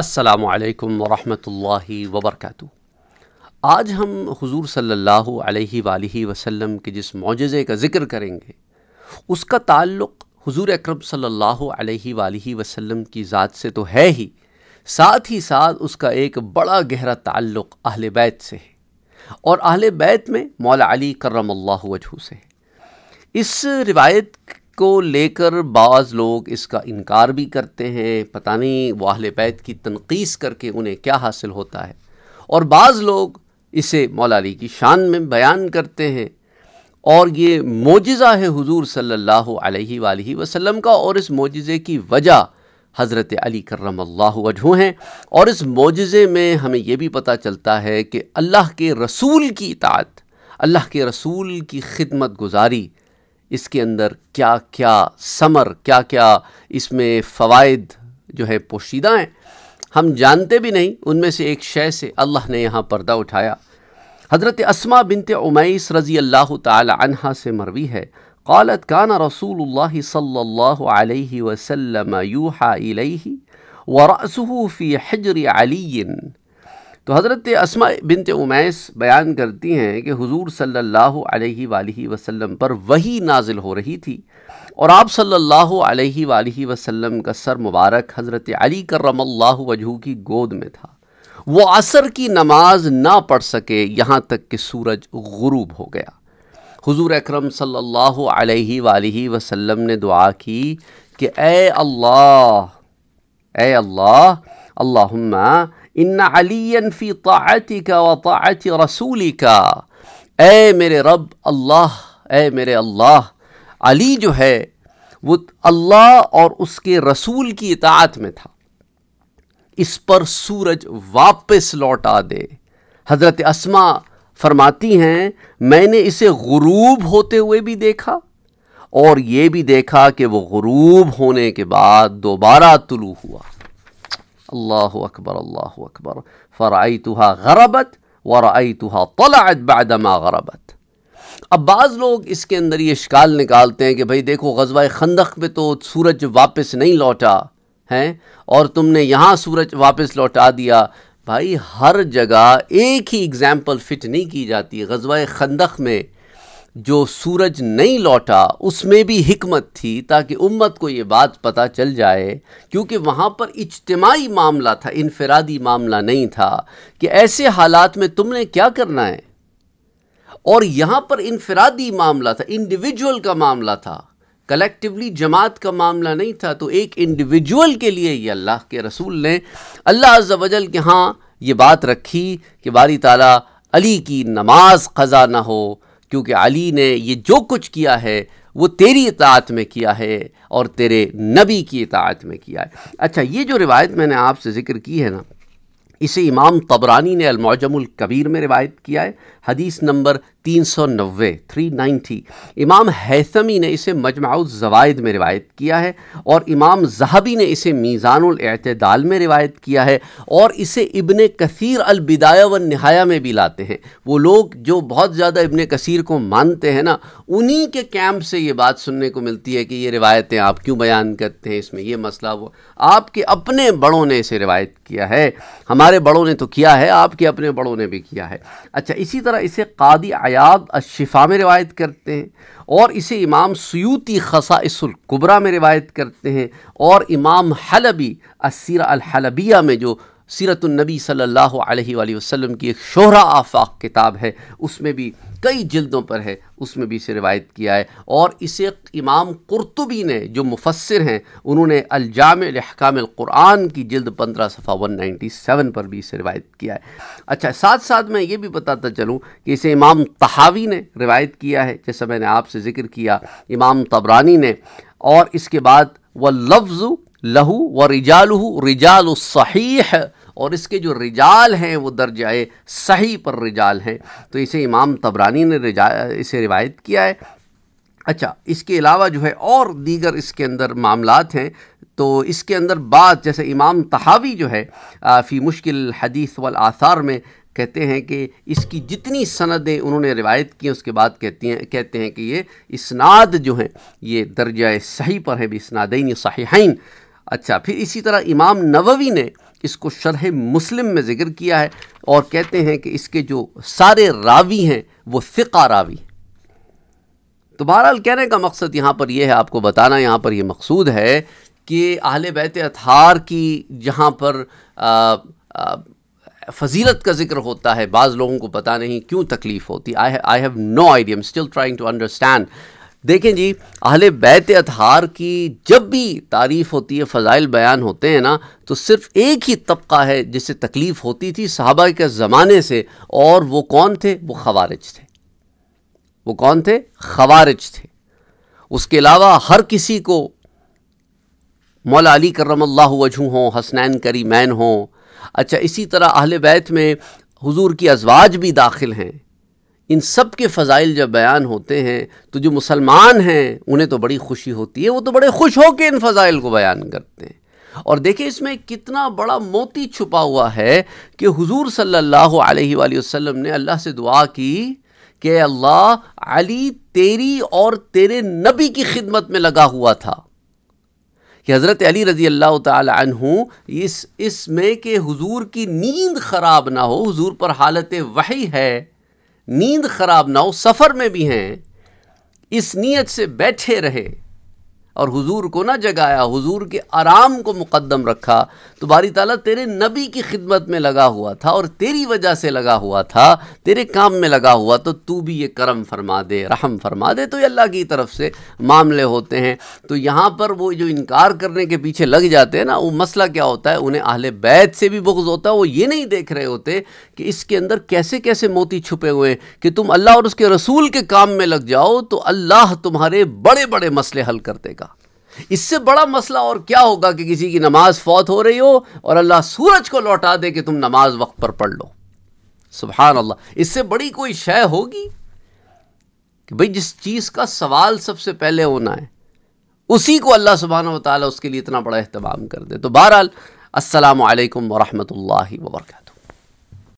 असलकम वरहि वबरक आज हम हजूर सल्ला अलैहि वालि के जिस मुजज़े का ज़िक्र करेंगे उसका ताल्लुक़ हजूर अक्रम सल्लल्लाहु वसम की ज़ात से तो है ही साथ ही साथ उसका एक बड़ा गहरा ताल्लुक़ अहल बैत से है और अहल बैत में मौला अली करम वजहू से इस रिवायत को लेकर बाज़ लोग इसका इनकार भी करते हैं पता नहीं वाहल बैत की तनकीस करके उन्हें क्या हासिल होता है और बाज़ लोग इसे मौलानी की शान में बयान करते हैं और ये मोजज़ा है हुजूर सल्लल्लाहु अलैहि वालैहि वसल्लम का और इस मोजज़े की वजह हज़रत अली करम वजह हैं और इस मोजज़े में हमें यह भी पता चलता है कि अल्लाह के रसूल की इतात अल्लाह के रसूल की खिदमत गुजारी इसके अंदर क्या क्या समर क्या क्या इसमें फ़वाद जो है पोशीदा हैं हम जानते भी नहीं उनमें से एक शय से अल्लाह ने यहाँ पर्दा उठाया हज़रत असमा बिनत उमैस रज़ी अल्लाह तहा से मरवी है क़ालत कान रसूल सल्ला वसलम यूहा वसूफ़ी हजर अली तो हज़रत असमा बिनत उमैस बयान करती हैं कि हुजूर सल्लल्लाहु अलैहि वालही वसल्लम पर वही नाजिल हो रही थी और आप सल्लल्लाहु अलैहि वसल्लम का सर मुबारक हज़रत अली करमल्लाहु वजहू की गोद में था वो असर की नमाज ना पढ़ सके यहाँ तक कि सूरज गुरूब हो गया हुजूर अकरम सल्लल्लाहु अलैहि वालही वसल्लम ने दुआ की कि ए अल्लाह अल्लाह अल्लाहुम्मा इन अलियन फ़ी का व रसूली का ए मेरे रब अल्लाह ए मेरे अल्लाह अली जो है वो अल्लाह और उसके रसूल की इतात में था इस पर सूरज वापस लौटा दे हज़रत असमा फरमाती हैं मैंने इसे गुरूब होते हुए भी देखा और ये भी देखा कि वो गुरूब होने के बाद दोबारा तुलू हुआ अल्लाह अकबर अल्लाह अकबर फ़रई तुहा गरबत वरई तुहा तलात बाद गरबत अब बाज़ लोग इसके अंदर ये शिकाल निकालते हैं कि भाई देखो गजवा खंदक में तो सूरज वापस नहीं लौटा है और तुमने यहाँ सूरज वापस लौटा दिया भाई हर जगह एक ही एग्ज़ाम्पल फ़िट नहीं की जाती गजवा खंदक में जो सूरज नहीं लौटा उसमें भी हमत थी ताकि उम्मत को ये बात पता चल जाए क्योंकि वहाँ पर इज्तमाही मामला था इनफरादी मामला नहीं था कि ऐसे हालात में तुमने क्या करना है और यहाँ पर इनफरादी मामला था इंडिविजुअल का मामला था कलेक्टिवली जमात का मामला नहीं था तो एक इंडिविजुअल के लिए ये अल्लाह के रसूल ने अल्लाह अज्जल के यहाँ ये बात रखी कि बारी ताला अली की नमाज ख़ज़ा ना हो क्योंकि अली ने ये जो कुछ किया है वो तेरी इतात में किया है और तेरे नबी की इतात में किया है अच्छा ये जो रिवायत मैंने आपसे ज़िक्र की है ना इसे इमाम तबरानी ने अलमौजमुल कबीर में रिवायत किया है हदीस नंबर तीन सौ नब्बे थ्री नाइन्टी इमाम हैसमी ने इसे जवायद में रिवायत किया है और इमाम जहाबी ने इसे मीज़ानतदाल में रिवायत किया है और इसे इबन कसीर अलबिदाया व नहाया में भी लाते हैं वो लोग जो बहुत ज़्यादा इबन कसीर को मानते हैं ना उन्हीं के कैम्प से ये बात सुनने को मिलती है कि ये रिवायतें आप क्यों बयान करते हैं इसमें यह मसला वो आपके अपने बड़ों ने इसे रिवायत किया है हमारे बड़ों ने तो किया है आपके अपने बड़ों ने भी किया है अच्छा इसी तरह इसे कादी आया बयाद अशिफा में रिवायत करते हैं और इसे इमाम सयूती खसाइसुल्कुबरा में रिवायत करते हैं और इमाम हलबी असीरा अलहलबिया में जो सीरतुलनबी सल्ला वसम की एक शहरा आफाक किताब है उसमें भी कई जल्दों पर है उसमें भी इसे रिवायत किया है और इसे इमाम कुरतुबी ने जो मुफसर हैं उन्होंने अलजाम अहकाम की जल्द पंद्रह सफ़ा वन नाइन्टी सेवन पर भी इसे रिवायत किया है अच्छा साथ साथ मैं ये भी बताता चलूँ कि इसे इमाम तहावी ने रिवायत किया है जैसा मैंने आपसे ज़िक्र किया इमाम तबरानी ने और इसके बाद व लफ्ज़ लहू व रिजालहू रिजाल और इसके जो रिजाल हैं वो दर्ज आए सही पर रिजाल हैं तो इसे इमाम तबरानी ने रिजा इसे रिवायत किया है अच्छा इसके अलावा जो है और दीगर इसके अंदर मामलात हैं तो इसके अंदर बात जैसे इमाम तहावी जो है फी मुश्किल हदीस वाल आसार में कहते हैं कि इसकी जितनी सनदें उन्होंने रिवायत की उसके बाद कहती हैं कहते हैं कि ये इसनाद जो हैं ये दर्जा सही पर है भी इसनादैन सहीहन अच्छा फिर इसी तरह इमाम नववी ने इसको शरह मुस्लिम में ज़िक्र किया है और कहते हैं कि इसके जो सारे रावी हैं वो फ़िका रावी तो बहरहाल कहने का मकसद यहाँ पर यह है आपको बताना यहाँ पर यह मकसूद है कि आहल बैत अथार की जहाँ पर आ, आ, फजीलत का जिक्र होता है बाज़ लोगों को पता नहीं क्यों तकलीफ़ होती I I have no idea am still trying to understand देखें जी अहल बैत अतहार की जब भी तारीफ़ होती है फ़ज़ाइल बयान होते हैं ना तो सिर्फ़ एक ही तबका है जिसे तकलीफ़ होती थी साहबा के ज़माने से और वो कौन थे वो खवारिज थे वो कौन थे खवारिज थे उसके अलावा हर किसी को मौला अली करम वजू हों हसनैन करीमैन हों अच्छा इसी तरह अहल बैत में हुजूर की अजवाज भी दाखिल हैं इन सब के फ़ज़ाइल जब बयान होते हैं तो जो मुसलमान हैं उन्हें तो बड़ी खुशी होती है वो तो बड़े खुश होकर इन फ़ज़ाइल को बयान करते हैं और देखिए इसमें कितना बड़ा मोती छुपा हुआ है कि हुजूर सल्लल्लाहु अलैहि वसल्लम ने अल्लाह से दुआ की कि अल्लाह अली तेरी और तेरे नबी की खिदमत में लगा हुआ था कि हज़रत अली रज़ी अल्लाह तहूँ इस इसमें कि हुजूर की नींद ख़राब ना हो हुजूर पर हालत वही है नींद खराब ना हो सफ़र में भी हैं इस नीयत से बैठे रहे और हुजूर को ना जगाया हुजूर के आराम को मुकदम रखा तो बारी ताला तेरे नबी की खिदमत में लगा हुआ था और तेरी वजह से लगा हुआ था तेरे काम में लगा हुआ तो तू भी ये करम फरमा दे रहम फरमा दे तो ये अल्लाह की तरफ से मामले होते हैं तो यहाँ पर वो जो इनकार करने के पीछे लग जाते हैं ना वो मसला क्या होता है उन्हें आहले बैत से भी बुग्ज होता है वो ये नहीं देख रहे होते कि इसके अंदर कैसे कैसे मोती छुपे हुए हैं कि तुम अल्लाह और उसके रसूल के काम में लग जाओ तो अल्लाह तुम्हारे बड़े बड़े मसले हल कर देगा इससे बड़ा मसला और क्या होगा कि किसी की नमाज फौत हो रही हो और अल्लाह सूरज को लौटा दे कि तुम नमाज वक्त पर पढ़ लो सुबहान अल्लाह इससे बड़ी कोई शय होगी कि भाई जिस चीज़ का सवाल सबसे पहले होना है उसी को अल्लाह सुबहान ताली उसके लिए इतना बड़ा अहतमाम कर दे तो बहरहाल असलकम वरहमल वर्का